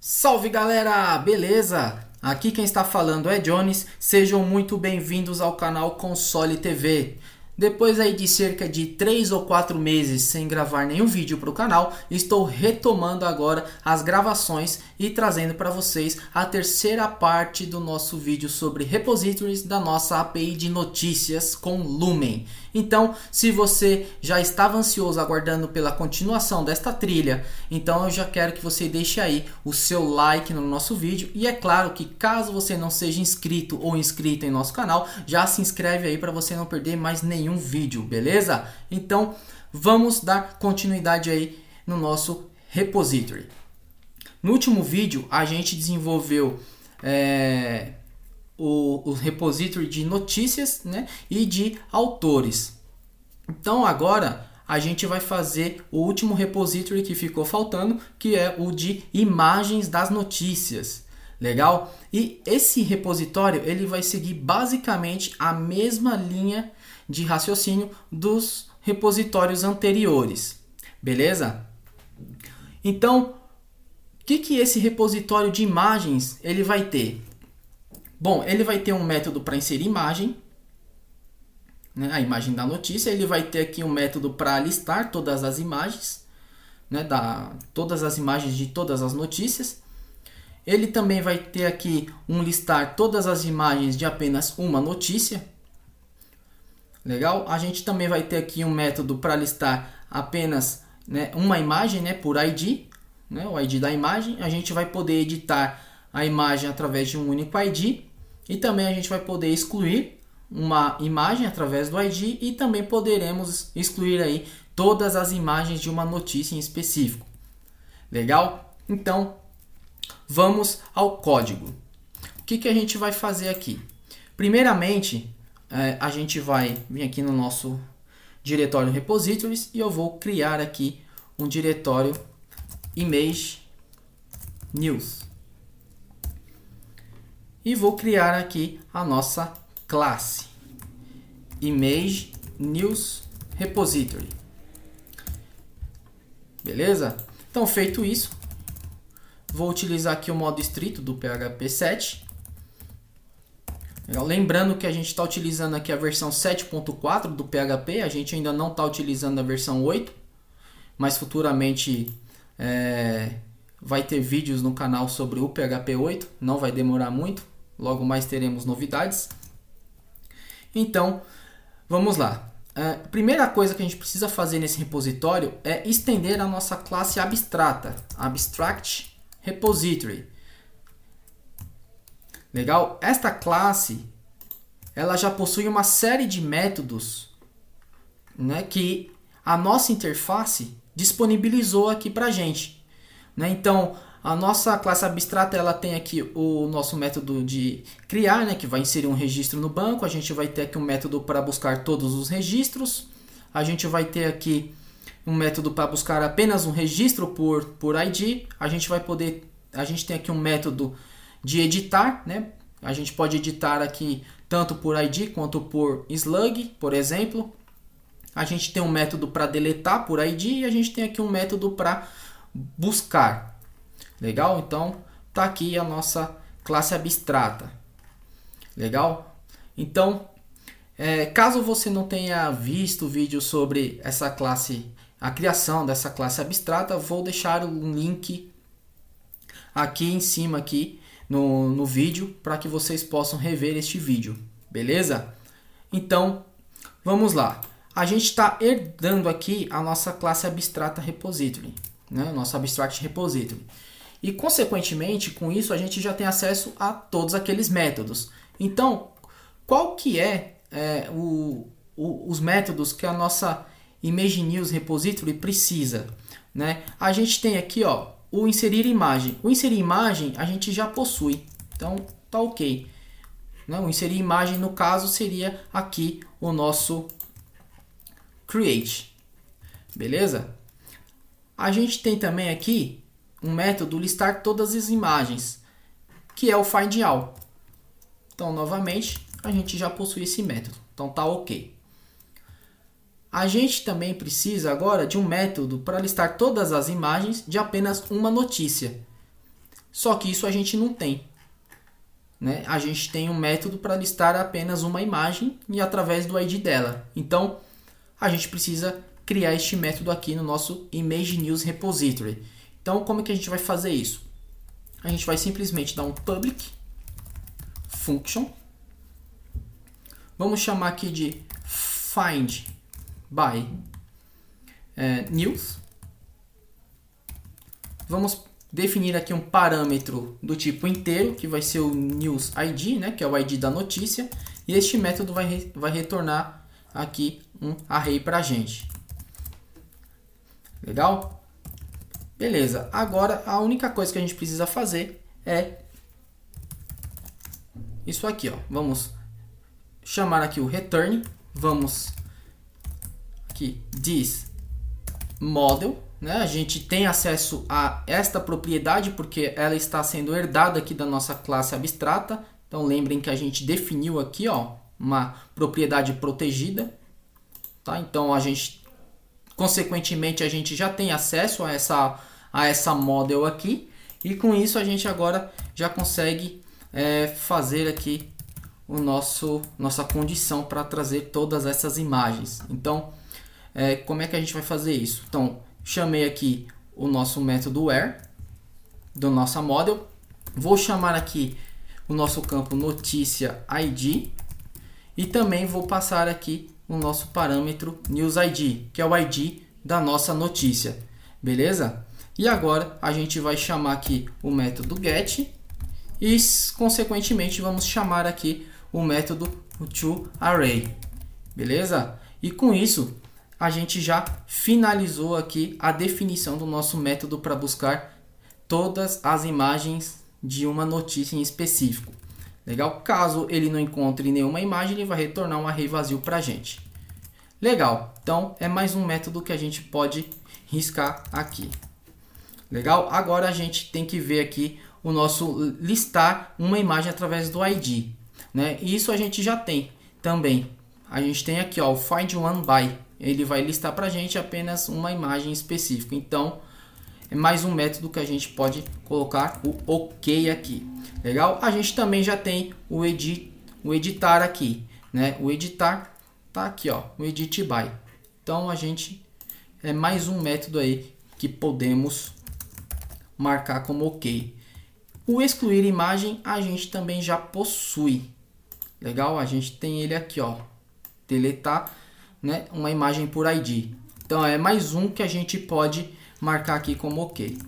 Salve galera, beleza? Aqui quem está falando é Jones, sejam muito bem-vindos ao canal Console TV. Depois aí de cerca de 3 ou 4 meses sem gravar nenhum vídeo para o canal, estou retomando agora as gravações e trazendo para vocês a terceira parte do nosso vídeo sobre repositories da nossa API de notícias com Lumen. Então, se você já estava ansioso aguardando pela continuação desta trilha, então eu já quero que você deixe aí o seu like no nosso vídeo e é claro que caso você não seja inscrito ou inscrita em nosso canal, já se inscreve aí para você não perder mais nenhum um vídeo, beleza? Então vamos dar continuidade aí no nosso repository. No último vídeo a gente desenvolveu é, o, o repository de notícias né, e de autores. Então agora a gente vai fazer o último repository que ficou faltando, que é o de imagens das notícias. Legal? E esse repositório ele vai seguir basicamente a mesma linha de raciocínio dos repositórios anteriores. Beleza? Então, o que, que esse repositório de imagens ele vai ter? Bom, ele vai ter um método para inserir imagem, né, a imagem da notícia. Ele vai ter aqui um método para listar todas as imagens, né, da, todas as imagens de todas as notícias. Ele também vai ter aqui um listar todas as imagens de apenas uma notícia. Legal? A gente também vai ter aqui um método para listar apenas né, uma imagem né, por ID, né, o ID da imagem. A gente vai poder editar a imagem através de um único ID e também a gente vai poder excluir uma imagem através do ID e também poderemos excluir aí todas as imagens de uma notícia em específico. Legal? Então, Vamos ao código. O que, que a gente vai fazer aqui? Primeiramente, é, a gente vai vir aqui no nosso diretório repositories e eu vou criar aqui um diretório image news e vou criar aqui a nossa classe image news repository beleza então feito isso Vou utilizar aqui o modo estrito do PHP 7. É, lembrando que a gente está utilizando aqui a versão 7.4 do PHP, a gente ainda não está utilizando a versão 8, mas futuramente é, vai ter vídeos no canal sobre o PHP 8, não vai demorar muito, logo mais teremos novidades. Então, vamos lá. A é, primeira coisa que a gente precisa fazer nesse repositório é estender a nossa classe abstrata, abstract, repository. Legal? Esta classe ela já possui uma série de métodos né, que a nossa interface disponibilizou aqui para gente. Né? Então, a nossa classe abstrata ela tem aqui o nosso método de criar, né, que vai inserir um registro no banco. A gente vai ter aqui um método para buscar todos os registros. A gente vai ter aqui um método para buscar apenas um registro por, por ID. A gente vai poder, a gente tem aqui um método de editar, né? A gente pode editar aqui tanto por ID quanto por slug, por exemplo. A gente tem um método para deletar por ID e a gente tem aqui um método para buscar. Legal? Então, tá aqui a nossa classe abstrata. Legal? Então, é, caso você não tenha visto o vídeo sobre essa classe a criação dessa classe abstrata, vou deixar um link aqui em cima aqui no, no vídeo para que vocês possam rever este vídeo, beleza? Então, vamos lá. A gente está herdando aqui a nossa classe abstrata repository, né? nosso abstract repository. E, consequentemente, com isso, a gente já tem acesso a todos aqueles métodos. Então, qual que é, é o, o, os métodos que a nossa Image News Repository precisa, né? A gente tem aqui, ó, o inserir imagem. O inserir imagem a gente já possui, então tá ok. Não, né? o inserir imagem no caso seria aqui o nosso create, beleza? A gente tem também aqui um método listar todas as imagens, que é o find all. Então, novamente, a gente já possui esse método. Então, tá ok. A gente também precisa agora de um método para listar todas as imagens de apenas uma notícia. Só que isso a gente não tem. Né? A gente tem um método para listar apenas uma imagem e através do ID dela. Então, a gente precisa criar este método aqui no nosso Image News Repository. Então, como é que a gente vai fazer isso? A gente vai simplesmente dar um public function. Vamos chamar aqui de find by é, news. Vamos definir aqui um parâmetro do tipo inteiro, que vai ser o news ID, né, que é o ID da notícia, e este método vai, re vai retornar aqui um array para a gente. Legal? Beleza, agora a única coisa que a gente precisa fazer é isso aqui, ó. vamos chamar aqui o return, vamos que diz model, né? A gente tem acesso a esta propriedade porque ela está sendo herdada aqui da nossa classe abstrata. Então lembrem que a gente definiu aqui, ó, uma propriedade protegida, tá? Então a gente consequentemente a gente já tem acesso a essa a essa model aqui e com isso a gente agora já consegue é, fazer aqui o nosso nossa condição para trazer todas essas imagens. Então é, como é que a gente vai fazer isso? Então, chamei aqui o nosso método where do nossa model. Vou chamar aqui o nosso campo notícia ID e também vou passar aqui o nosso parâmetro news ID, que é o ID da nossa notícia. Beleza? E agora a gente vai chamar aqui o método get e consequentemente vamos chamar aqui o método toArray. Beleza? E com isso a gente já finalizou aqui a definição do nosso método para buscar todas as imagens de uma notícia em específico. Legal? Caso ele não encontre nenhuma imagem, ele vai retornar um array vazio para a gente. Legal, então é mais um método que a gente pode riscar aqui. Legal? Agora a gente tem que ver aqui o nosso listar uma imagem através do ID. Né? E isso a gente já tem também. A gente tem aqui ó, o find one by ele vai listar para a gente apenas uma imagem específica. Então, é mais um método que a gente pode colocar o OK aqui. Legal? A gente também já tem o, o editar aqui, né? O editar tá aqui, ó, o edit by. Então, a gente é mais um método aí que podemos marcar como OK. O excluir imagem a gente também já possui. Legal? A gente tem ele aqui, ó. Deletar né, uma imagem por ID. Então é mais um que a gente pode marcar aqui como OK.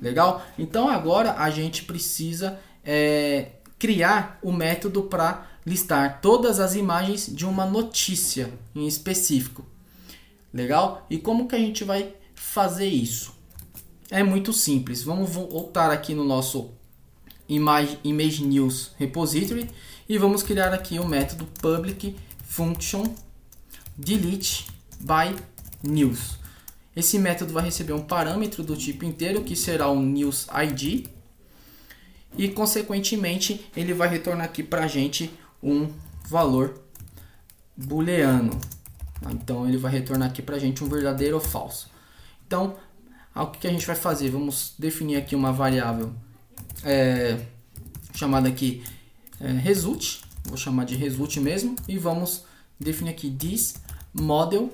Legal? Então agora a gente precisa é, criar o método para listar todas as imagens de uma notícia em específico. Legal? E como que a gente vai fazer isso? É muito simples. Vamos voltar aqui no nosso Image, Image News Repository e vamos criar aqui o método public function delete by news. Esse método vai receber um parâmetro do tipo inteiro que será o news id e consequentemente ele vai retornar aqui para a gente um valor booleano. Então ele vai retornar aqui para a gente um verdadeiro ou falso. Então o que a gente vai fazer? Vamos definir aqui uma variável é, chamada aqui é, result. Vou chamar de result mesmo e vamos definir aqui this model.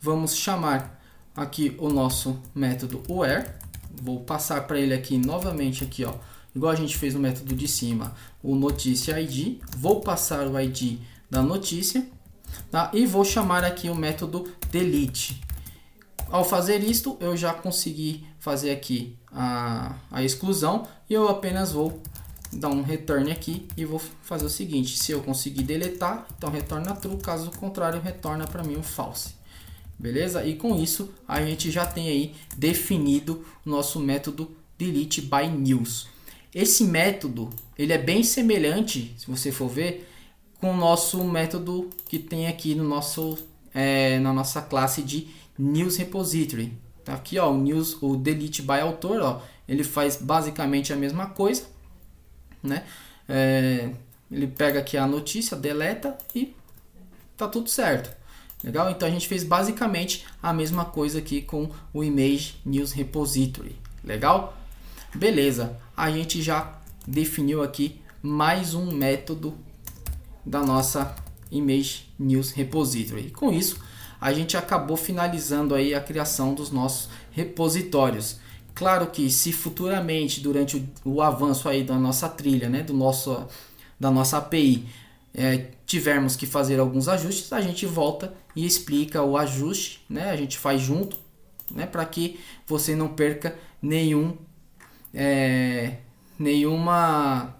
Vamos chamar aqui o nosso método where. Vou passar para ele aqui novamente aqui, ó, igual a gente fez no método de cima, o notícia id. Vou passar o id da notícia, tá? E vou chamar aqui o método delete. Ao fazer isto, eu já consegui fazer aqui a, a exclusão e eu apenas vou dar um return aqui e vou fazer o seguinte, se eu conseguir deletar, então retorna true, caso contrário retorna para mim um false. Beleza? E com isso a gente já tem aí definido o nosso método delete by news. Esse método, ele é bem semelhante, se você for ver, com o nosso método que tem aqui no nosso, é, na nossa classe de news repository. Tá aqui ó, o news, o delete by autor, ó, ele faz basicamente a mesma coisa, né? É, ele pega aqui a notícia, deleta e tá tudo certo. Legal? Então a gente fez basicamente a mesma coisa aqui com o Image News Repository. Legal? Beleza. A gente já definiu aqui mais um método da nossa Image News Repository. E com isso, a gente acabou finalizando aí a criação dos nossos repositórios. Claro que se futuramente, durante o, o avanço aí da nossa trilha, né, do nosso, da nossa API, é, tivermos que fazer alguns ajustes, a gente volta e explica o ajuste, né, a gente faz junto, né, para que você não perca nenhum, é, nenhuma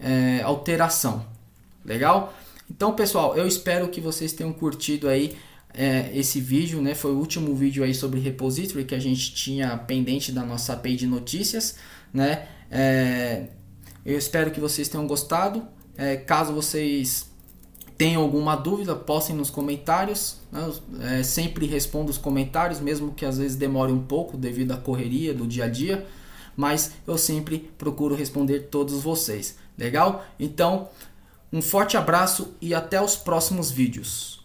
é, alteração. Legal? Então, pessoal, eu espero que vocês tenham curtido aí é, esse vídeo, né? Foi o último vídeo aí sobre repository que a gente tinha pendente da nossa API de notícias, né? É, eu espero que vocês tenham gostado. É, caso vocês tenham alguma dúvida, postem nos comentários. Né? Eu, é, sempre respondo os comentários, mesmo que às vezes demore um pouco devido à correria do dia a dia. Mas eu sempre procuro responder todos vocês. Legal? Então, um forte abraço e até os próximos vídeos.